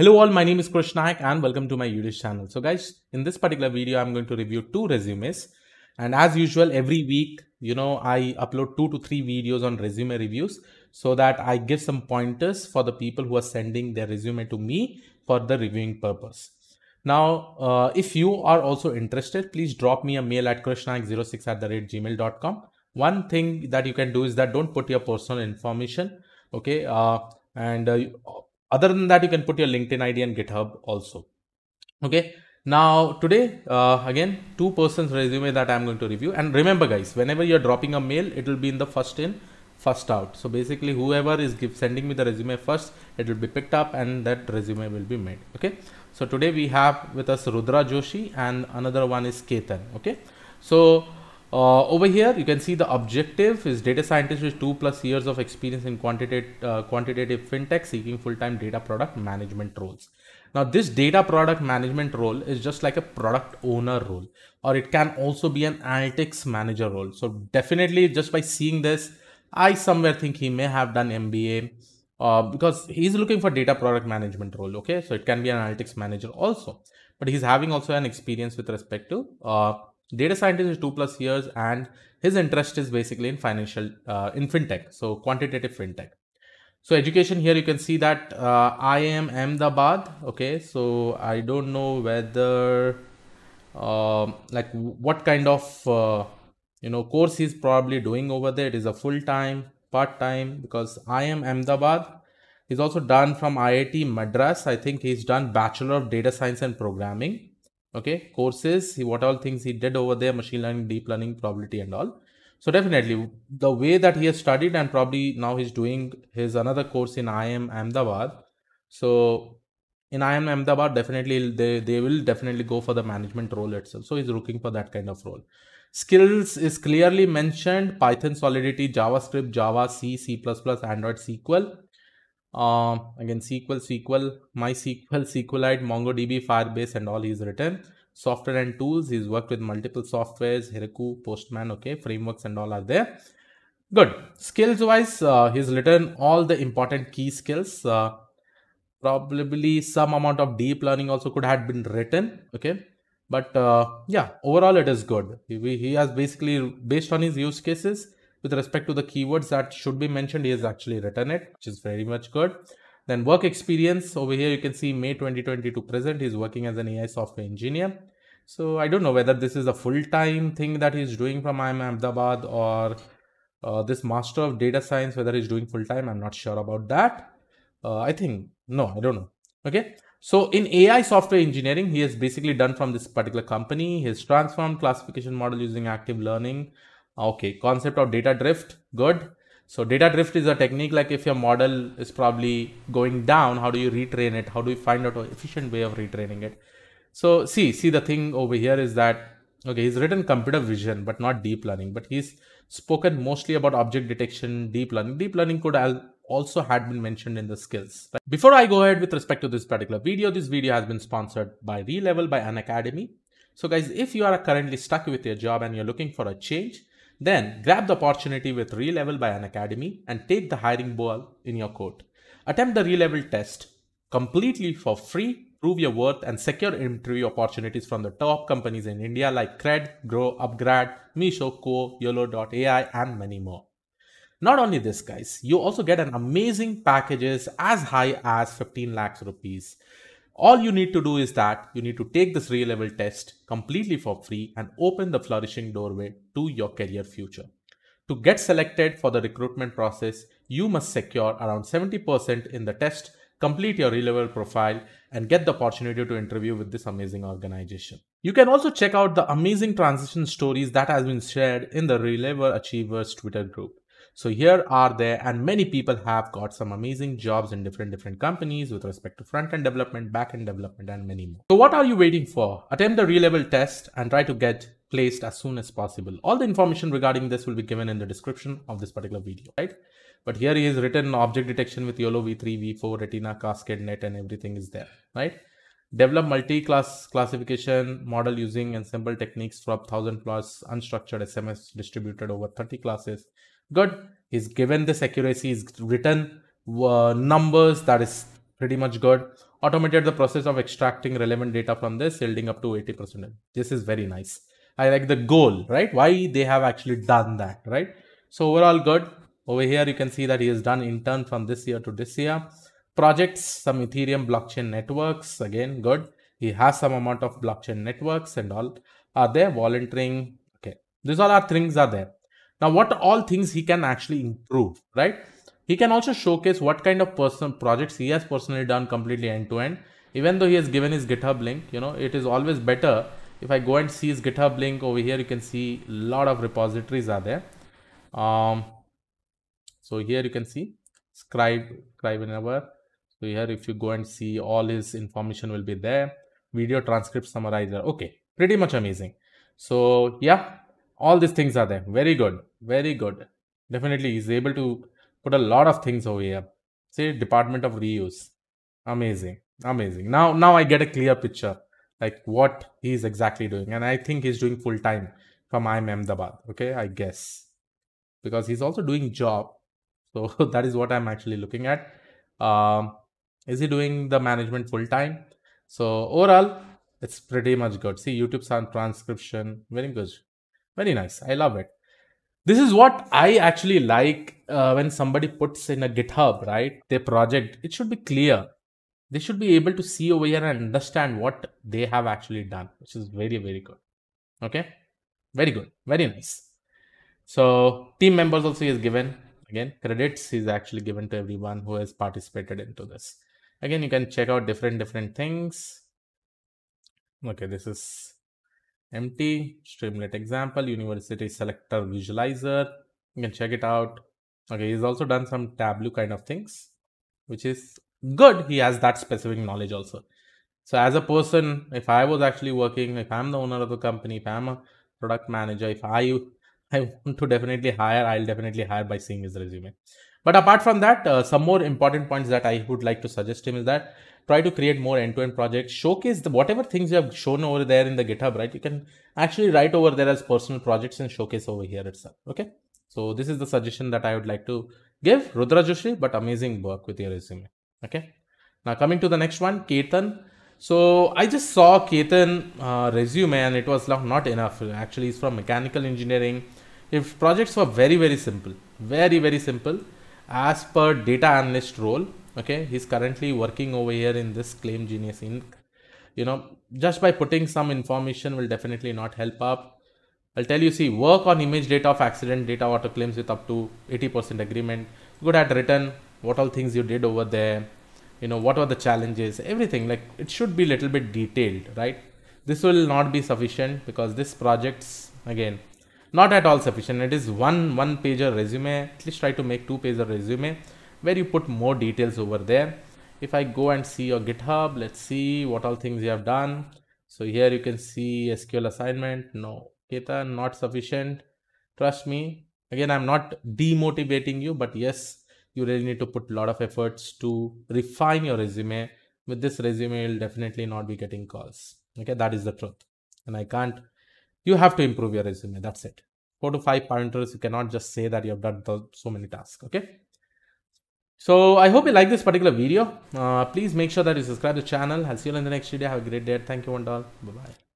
Hello all, my name is Krishna Nayak and welcome to my YouTube channel. So guys, in this particular video, I'm going to review two resumes. And as usual, every week, you know, I upload two to three videos on resume reviews so that I give some pointers for the people who are sending their resume to me for the reviewing purpose. Now, uh, if you are also interested, please drop me a mail at krishnayak06 at the rate gmail.com. One thing that you can do is that don't put your personal information. Okay. Uh, and uh, other than that, you can put your LinkedIn ID and GitHub also. Okay. Now today, uh, again, two persons resume that I'm going to review. And remember guys, whenever you're dropping a mail, it will be in the first in, first out. So basically whoever is give, sending me the resume first, it will be picked up and that resume will be made. Okay. So today we have with us Rudra Joshi and another one is Ketan. Okay. So uh, over here, you can see the objective is data scientist with two plus years of experience in quantitative, uh, quantitative fintech seeking full-time data product management roles. Now, this data product management role is just like a product owner role, or it can also be an analytics manager role. So definitely just by seeing this, I somewhere think he may have done MBA uh, because he's looking for data product management role. Okay. So it can be an analytics manager also, but he's having also an experience with respect to uh, data scientist is two plus years and his interest is basically in financial uh, in fintech so quantitative fintech so education here you can see that uh, i am ahmedabad okay so i don't know whether um, like what kind of uh, you know course he's probably doing over there it is a full time part time because i am ahmedabad he's also done from iit madras i think he's done bachelor of data science and programming okay courses what all things he did over there machine learning deep learning probability and all so definitely the way that he has studied and probably now he's doing his another course in IIM Ahmedabad so in IIM Ahmedabad definitely they, they will definitely go for the management role itself so he's looking for that kind of role skills is clearly mentioned python solidity javascript java c c++ android sql um, again, SQL, SQL, MySQL, SQLite, MongoDB, Firebase, and all he's written. Software and tools, he's worked with multiple softwares, Heroku, Postman, okay, frameworks and all are there. Good. Skills wise, uh, he's written all the important key skills. Uh, probably some amount of deep learning also could have been written, okay. But uh, yeah, overall it is good. He, he has basically, based on his use cases, with respect to the keywords that should be mentioned he has actually written it which is very much good then work experience over here you can see may 2022 to present he's working as an ai software engineer so i don't know whether this is a full-time thing that he's doing from iim ahmedabad or uh, this master of data science whether he's doing full-time i'm not sure about that uh, i think no i don't know okay so in AI software engineering, he has basically done from this particular company. He has transformed classification model using active learning Ah, okay, concept of data drift, good. So data drift is a technique like if your model is probably going down, how do you retrain it? How do you find out an efficient way of retraining it? So see, see the thing over here is that, okay, he's written computer vision, but not deep learning, but he's spoken mostly about object detection, deep learning. Deep learning could also had been mentioned in the skills. Right? Before I go ahead with respect to this particular video, this video has been sponsored by Relevel by an academy. So guys, if you are currently stuck with your job and you're looking for a change, then grab the opportunity with Relevel by an academy and take the hiring ball in your court. Attempt the Relevel test completely for free, prove your worth and secure interview opportunities from the top companies in India like Cred, Grow, Upgrad, Misho, Co, YOLO.ai and many more. Not only this guys, you also get an amazing packages as high as 15 lakhs rupees. All you need to do is that you need to take this real level test completely for free and open the flourishing doorway to your career future. To get selected for the recruitment process, you must secure around 70% in the test, complete your real profile, and get the opportunity to interview with this amazing organization. You can also check out the amazing transition stories that has been shared in the Relever Achievers Twitter group. So here are there, and many people have got some amazing jobs in different, different companies with respect to front-end development, back-end development, and many more. So what are you waiting for? Attempt the re level test and try to get placed as soon as possible. All the information regarding this will be given in the description of this particular video, right? But here here is written object detection with YOLO V3, V4, Retina, Cascade, Net, and everything is there, right? Develop multi-class classification model using ensemble techniques from 1000 plus unstructured SMS distributed over 30 classes good he's given this accuracy he's written uh, numbers that is pretty much good automated the process of extracting relevant data from this yielding up to 80 percent this is very nice i like the goal right why they have actually done that right so overall good over here you can see that he has done intern from this year to this year projects some ethereum blockchain networks again good he has some amount of blockchain networks and all are there volunteering okay these all are things are there now, what all things he can actually improve, right? He can also showcase what kind of personal projects he has personally done completely end to end. Even though he has given his GitHub link, you know, it is always better if I go and see his GitHub link over here, you can see a lot of repositories are there. Um, so here you can see scribe, scribe whenever. So here, if you go and see all his information will be there. Video transcript summarizer. Okay, pretty much amazing. So yeah, all these things are there very good very good definitely he's able to put a lot of things over here say department of reuse amazing amazing now now i get a clear picture like what he's exactly doing and i think he's doing full time from i'm ahmedabad okay i guess because he's also doing job so that is what i'm actually looking at um, is he doing the management full time so overall it's pretty much good see youtube sound transcription very good very nice. I love it. This is what I actually like uh, when somebody puts in a GitHub, right? Their project. It should be clear. They should be able to see over here and understand what they have actually done, which is very, very good. Okay. Very good. Very nice. So team members also is given again credits is actually given to everyone who has participated into this. Again, you can check out different different things. Okay, this is empty streamlet example university selector visualizer you can check it out okay he's also done some tableau kind of things which is good he has that specific knowledge also so as a person if i was actually working if i'm the owner of the company if i'm a product manager if i I want to definitely hire, I'll definitely hire by seeing his resume. But apart from that, uh, some more important points that I would like to suggest him is that try to create more end-to-end projects, showcase the whatever things you have shown over there in the GitHub, right? You can actually write over there as personal projects and showcase over here itself. Okay. So this is the suggestion that I would like to give Rudra Joshi, but amazing work with your resume. Okay. Now coming to the next one, Ketan. So I just saw Ketan uh, resume and it was not enough. Actually, he's from mechanical engineering if projects were very very simple very very simple as per data analyst role okay he's currently working over here in this claim genius inc you know just by putting some information will definitely not help up i'll tell you see work on image data of accident data auto claims with up to 80% agreement good at written what all things you did over there you know what are the challenges everything like it should be little bit detailed right this will not be sufficient because this projects again not at all sufficient it is one one pager resume at least try to make two pager resume where you put more details over there if i go and see your github let's see what all things you have done so here you can see sql assignment no ketan not sufficient trust me again i'm not demotivating you but yes you really need to put a lot of efforts to refine your resume with this resume you'll definitely not be getting calls okay that is the truth and i can't you have to improve your resume. That's it. Four to five pointers. You cannot just say that you have done so many tasks. Okay. So I hope you like this particular video. Uh, please make sure that you subscribe to the channel. I'll see you in the next video. Have a great day. Thank you and all. Bye bye.